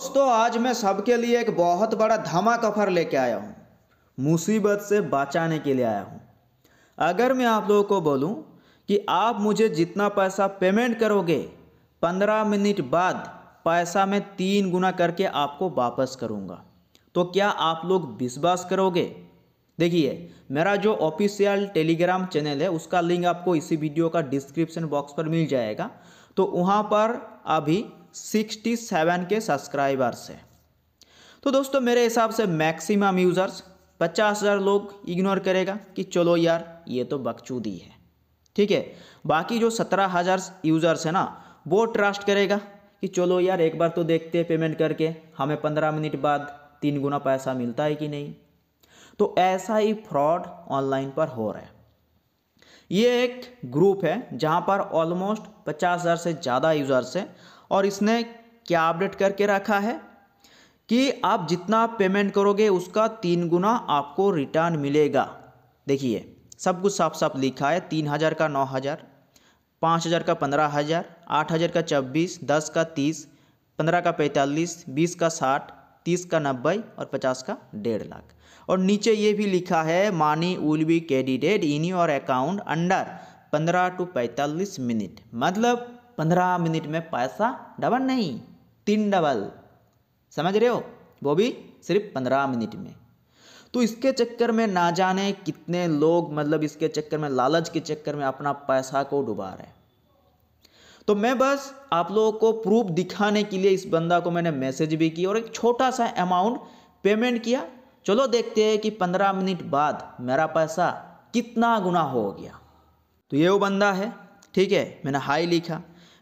दोस्तों आज मैं सबके लिए एक बहुत बड़ा धमाकफर लेके आया हूँ मुसीबत से बचाने के लिए आया हूँ अगर मैं आप लोगों को बोलूँ कि आप मुझे जितना पैसा पेमेंट करोगे पंद्रह मिनट बाद पैसा मैं तीन गुना करके आपको वापस करूँगा तो क्या आप लोग विश्वास करोगे देखिए मेरा जो ऑफिशियल टेलीग्राम चैनल है उसका लिंक आपको इसी वीडियो का डिस्क्रिप्शन बॉक्स पर मिल जाएगा तो वहाँ पर अभी सिक्सटी सेवन के सब्सक्राइबर्स है तो दोस्तों मेरे हिसाब से मैक्सिमम यूज़र्स पचास हज़ार लोग इग्नोर करेगा कि चलो यार ये तो बकचूदी है ठीक है बाकी जो सत्रह हज़ार यूज़र्स है ना वो ट्रस्ट करेगा कि चलो यार एक बार तो देखते हैं पेमेंट करके हमें पंद्रह मिनट बाद तीन गुना पैसा मिलता है कि नहीं तो ऐसा ही फ्रॉड ऑनलाइन पर हो रहा है ये एक ग्रुप है जहाँ पर ऑलमोस्ट पचास हज़ार से ज़्यादा यूज़र्स है और इसने क्या अपडेट करके रखा है कि आप जितना पेमेंट करोगे उसका तीन गुना आपको रिटर्न मिलेगा देखिए सब कुछ साफ साफ लिखा है तीन हज़ार का नौ हज़ार पाँच हज़ार का पंद्रह हज़ार आठ हज़ार का छब्बीस दस का तीस पंद्रह का पैंतालीस बीस का साठ तीस का नब्बे और पचास का डेढ़ लाख और नीचे ये भी लिखा है money will be credited in your account under पंद्रह टू पैंतालीस मिनट मतलब पंद्रह मिनट में पैसा डबल नहीं तीन डबल समझ रहे हो वो भी सिर्फ पंद्रह मिनट में तो इसके चक्कर में ना जाने कितने लोग मतलब इसके चक्कर में लालच के चक्कर में अपना पैसा को डुबा रहे तो मैं बस आप लोगों को प्रूफ दिखाने के लिए इस बंदा को मैंने मैसेज भी किया और एक छोटा सा अमाउंट पेमेंट किया चलो देखते हैं कि पंद्रह मिनट बाद मेरा पैसा कितना गुना हो गया तो ये वो बंदा है ठीक है मैंने हाई लिखा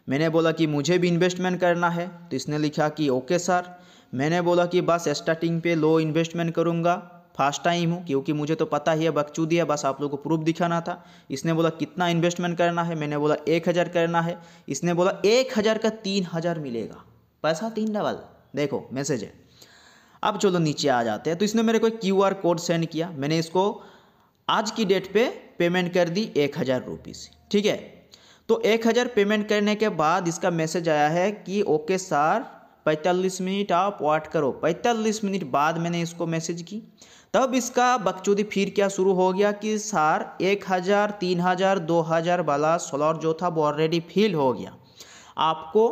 मैंने बोला कि मुझे भी इन्वेस्टमेंट करना है तो इसने लिखा कि ओके सर मैंने बोला कि बस स्टार्टिंग पे लो इन्वेस्टमेंट करूँगा फर्स्ट टाइम हूँ क्योंकि मुझे तो पता ही है बकचूदी दिया बस आप लोग को प्रूफ दिखाना था इसने बोला कितना इन्वेस्टमेंट करना है मैंने बोला एक हज़ार करना है इसने बोला एक हज़ार का तीन हज़ार मिलेगा पैसा तीन डबल देखो मैसेज है अब चलो नीचे आ जाते हैं तो इसने मेरे को क्यू आर कोड सेंड किया मैंने इसको आज की डेट पे पेमेंट कर दी एक हज़ार रुपीज़ ठीक है तो एक हज़ार पेमेंट करने के बाद इसका मैसेज आया है कि ओके सर पैंतालीस मिनट आप वाट करो पैंतालीस मिनट बाद मैंने इसको मैसेज की तब इसका बकचोदी फिर क्या शुरू हो गया कि सर एक हज़ार तीन हज़ार दो हज़ार वाला सोलर जो था वो ऑलरेडी फिल हो गया आपको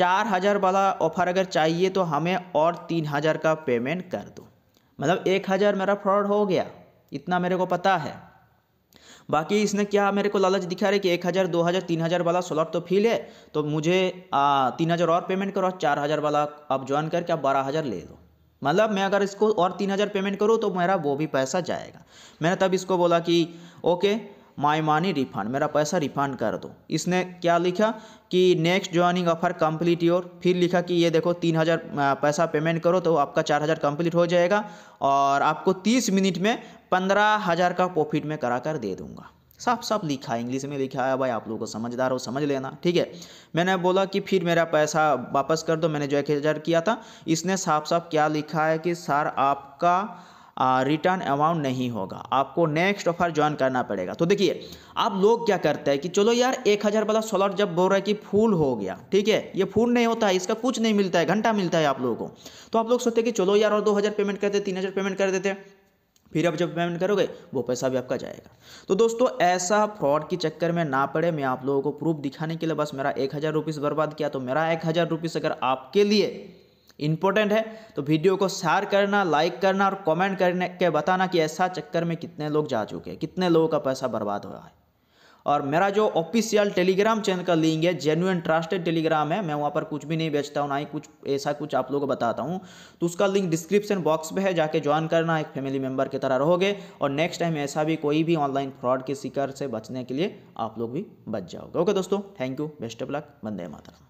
चार हज़ार वाला ऑफर अगर चाहिए तो हमें और तीन हज़ार का पेमेंट कर दो मतलब एक हज़ार मेरा फ्रॉड हो गया इतना मेरे को पता है बाकी इसने क्या मेरे को लालच दिखा रहा है कि एक हज़ार दो हज़ार तीन हज़ार वाला सोलर तो फील है तो मुझे आ, तीन हज़ार और पेमेंट करो चार हज़ार वाला आप ज्वाइन करके आप बारह हज़ार ले लो मतलब मैं अगर इसको और तीन हज़ार पेमेंट करूँ तो मेरा वो भी पैसा जाएगा मैंने तब इसको बोला कि ओके माई मानी रिफंड मेरा पैसा रिफंड कर दो इसने क्या लिखा कि next joining offer complete your फिर लिखा कि ये देखो तीन हज़ार पैसा पेमेंट करो तो आपका चार हज़ार कम्प्लीट हो जाएगा और आपको तीस मिनट में पंद्रह हज़ार का प्रॉफिट में करा कर दे दूँगा साफ साफ लिखा है इंग्लिश में लिखा है भाई आप लोगों को समझदार हो समझ लेना ठीक है मैंने बोला कि फिर मेरा पैसा वापस कर दो मैंने जो एक हज़ार किया था इसने साफ साफ क्या लिखा है कि सर आपका रिटर्न अमाउंट नहीं होगा आपको नेक्स्ट ऑफर ज्वाइन करना पड़ेगा तो देखिए आप लोग क्या करते हैं कि चलो यार एक हज़ार वाला सोलर जब बोल रहा है कि फुल हो गया ठीक है ये फुल नहीं होता है इसका कुछ नहीं मिलता है घंटा मिलता है आप लोगों को तो आप लोग सोचते कि चलो यार और दो हज़ार पेमेंट करते तीन हज़ार पेमेंट कर देते फिर आप जब पेमेंट करोगे वो पैसा भी आपका जाएगा तो दोस्तों ऐसा फ्रॉड के चक्कर में ना पड़े मैं आप लोगों को प्रूफ दिखाने के लिए बस मेरा एक हज़ार रुपीज़ बर्बाद किया तो मेरा एक हज़ार रुपीज़ अगर आपके लिए इंपॉर्टेंट है तो वीडियो को शेयर करना लाइक करना और कमेंट करने के बताना कि ऐसा चक्कर में कितने लोग जा चुके हैं कितने लोगों का पैसा बर्बाद हुआ है और मेरा जो ऑफिशियल टेलीग्राम चैनल का लिंक है जेन्यून ट्रस्टेड टेलीग्राम है मैं वहाँ पर कुछ भी नहीं बेचता हूँ ना ही कुछ ऐसा कुछ आप लोगों को बताता हूँ तो उसका लिंक डिस्क्रिप्शन बॉक्स में है जाके ज्वाइन करना एक फैमिली मेम्बर की तरह रहोगे और नेक्स्ट टाइम ऐसा भी कोई भी ऑनलाइन फ्रॉड के शिकार से बचने के लिए आप लोग भी बच जाओगे ओके दोस्तों thank you best of luck वंदे मातरम